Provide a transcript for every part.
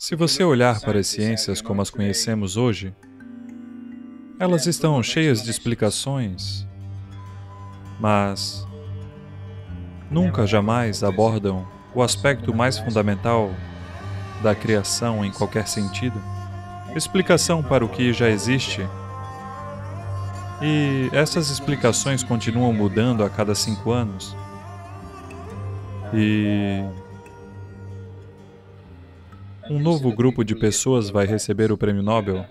Se você olhar para as ciências como as conhecemos hoje, elas estão cheias de explicações, mas nunca jamais abordam o aspecto mais fundamental da criação em qualquer sentido, explicação para o que já existe. E essas explicações continuam mudando a cada cinco anos. E um novo grupo de pessoas vai receber o prêmio Nobel.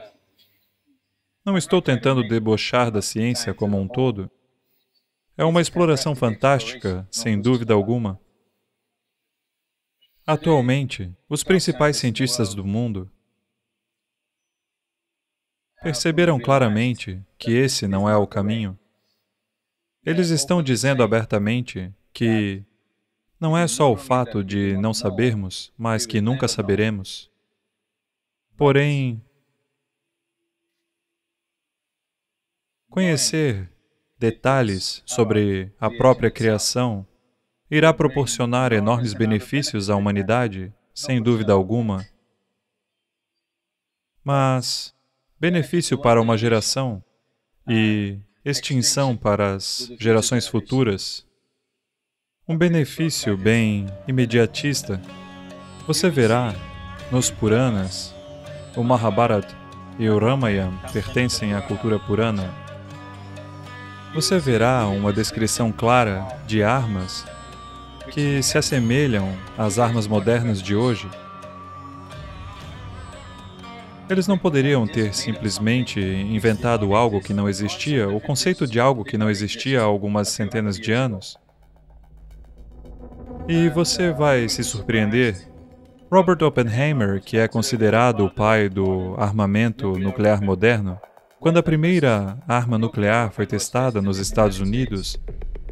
Não estou tentando debochar da ciência como um todo. É uma exploração fantástica, sem dúvida alguma. Atualmente, os principais cientistas do mundo perceberam claramente que esse não é o caminho. Eles estão dizendo abertamente que não é só o fato de não sabermos, mas que nunca saberemos. Porém, conhecer detalhes sobre a própria criação irá proporcionar enormes benefícios à humanidade, sem dúvida alguma. Mas benefício para uma geração e extinção para as gerações futuras um benefício bem imediatista, você verá nos Puranas, o Mahabharata e o Ramayana pertencem à cultura Purana. Você verá uma descrição clara de armas que se assemelham às armas modernas de hoje. Eles não poderiam ter simplesmente inventado algo que não existia, o conceito de algo que não existia há algumas centenas de anos. E você vai se surpreender. Robert Oppenheimer, que é considerado o pai do armamento nuclear moderno, quando a primeira arma nuclear foi testada nos Estados Unidos,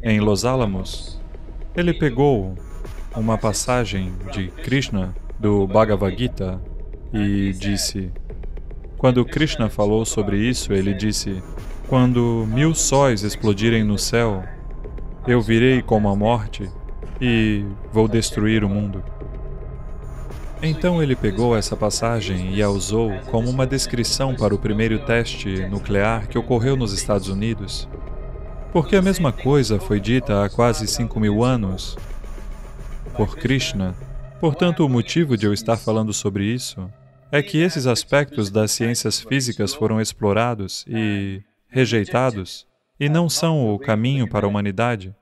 em Los Alamos, ele pegou uma passagem de Krishna do Bhagavad Gita e disse: Quando Krishna falou sobre isso, ele disse: Quando mil sóis explodirem no céu, eu virei como a morte e vou destruir o mundo. Então ele pegou essa passagem e a usou como uma descrição para o primeiro teste nuclear que ocorreu nos Estados Unidos. Porque a mesma coisa foi dita há quase 5 mil anos por Krishna. Portanto, o motivo de eu estar falando sobre isso é que esses aspectos das ciências físicas foram explorados e rejeitados e não são o caminho para a humanidade.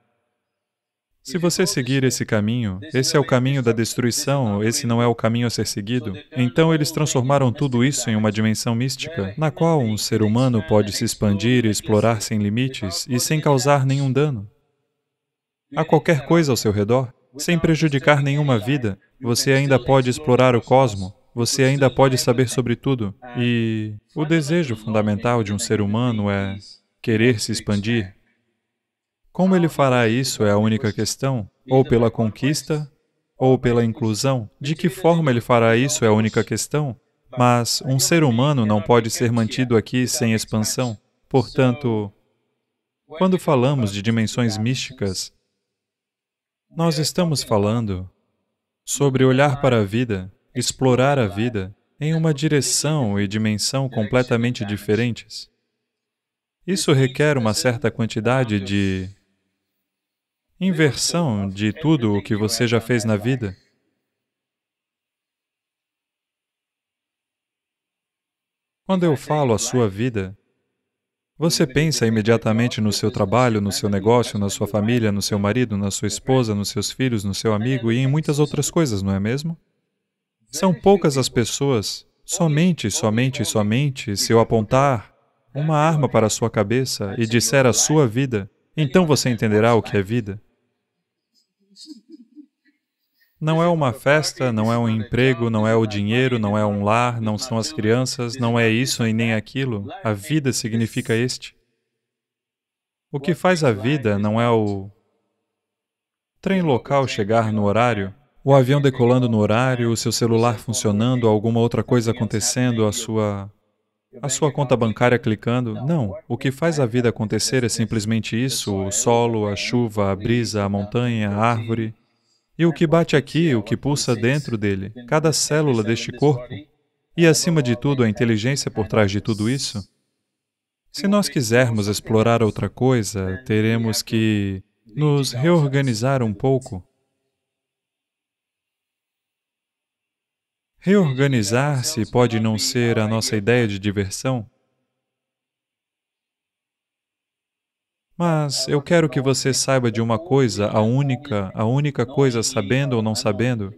Se você seguir esse caminho, esse é o caminho da destruição, esse não é o caminho a ser seguido. Então eles transformaram tudo isso em uma dimensão mística, na qual um ser humano pode se expandir e explorar sem limites e sem causar nenhum dano a qualquer coisa ao seu redor, sem prejudicar nenhuma vida. Você ainda pode explorar o cosmo, você ainda pode saber sobre tudo. E o desejo fundamental de um ser humano é querer se expandir, como ele fará isso é a única questão, ou pela conquista, ou pela inclusão. De que forma ele fará isso é a única questão, mas um ser humano não pode ser mantido aqui sem expansão. Portanto, quando falamos de dimensões místicas, nós estamos falando sobre olhar para a vida, explorar a vida em uma direção e dimensão completamente diferentes. Isso requer uma certa quantidade de inversão de tudo o que você já fez na vida. Quando eu falo a sua vida, você pensa imediatamente no seu trabalho, no seu negócio, na sua família, no seu marido, na sua esposa, nos seus filhos, no seu amigo e em muitas outras coisas, não é mesmo? São poucas as pessoas, somente, somente, somente, se eu apontar uma arma para a sua cabeça e disser a sua vida, então você entenderá o que é vida. Não é uma festa, não é um emprego, não é o dinheiro, não é um lar, não são as crianças, não é isso e nem aquilo. A vida significa este. O que faz a vida não é o trem local chegar no horário, o avião decolando no horário, o seu celular funcionando, alguma outra coisa acontecendo, a sua a sua conta bancária clicando. Não, o que faz a vida acontecer é simplesmente isso: o solo, a chuva, a brisa, a montanha, a árvore e o que bate aqui, o que pulsa dentro dele, cada célula deste corpo, e acima de tudo a inteligência por trás de tudo isso? Se nós quisermos explorar outra coisa, teremos que nos reorganizar um pouco. Reorganizar-se pode não ser a nossa ideia de diversão, Mas eu quero que você saiba de uma coisa, a única, a única coisa, sabendo ou não sabendo,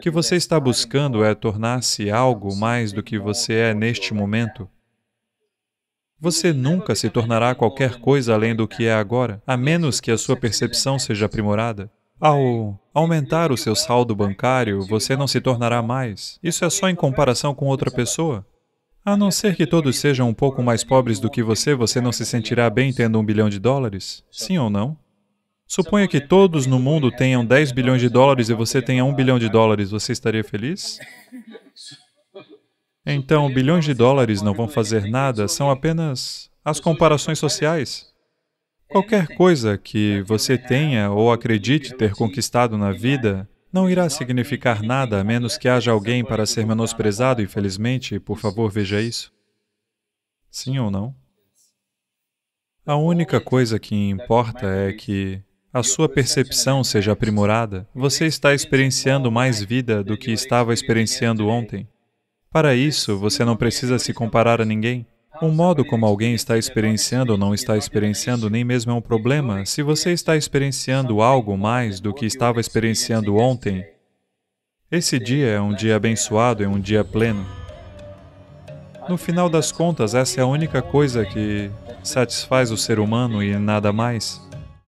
que você está buscando é tornar-se algo mais do que você é neste momento. Você nunca se tornará qualquer coisa além do que é agora, a menos que a sua percepção seja aprimorada. Ao aumentar o seu saldo bancário, você não se tornará mais. Isso é só em comparação com outra pessoa. A não ser que todos sejam um pouco mais pobres do que você, você não se sentirá bem tendo um bilhão de dólares? Sim ou não? Suponha que todos no mundo tenham 10 bilhões de dólares e você tenha 1 bilhão de dólares, você estaria feliz? Então, bilhões de dólares não vão fazer nada, são apenas as comparações sociais. Qualquer coisa que você tenha ou acredite ter conquistado na vida não irá significar nada a menos que haja alguém para ser menosprezado, infelizmente, por favor veja isso. Sim ou não? A única coisa que importa é que a sua percepção seja aprimorada. Você está experienciando mais vida do que estava experienciando ontem. Para isso, você não precisa se comparar a ninguém. O modo como alguém está experienciando ou não está experienciando nem mesmo é um problema. Se você está experienciando algo mais do que estava experienciando ontem, esse dia é um dia abençoado, é um dia pleno. No final das contas, essa é a única coisa que satisfaz o ser humano e nada mais.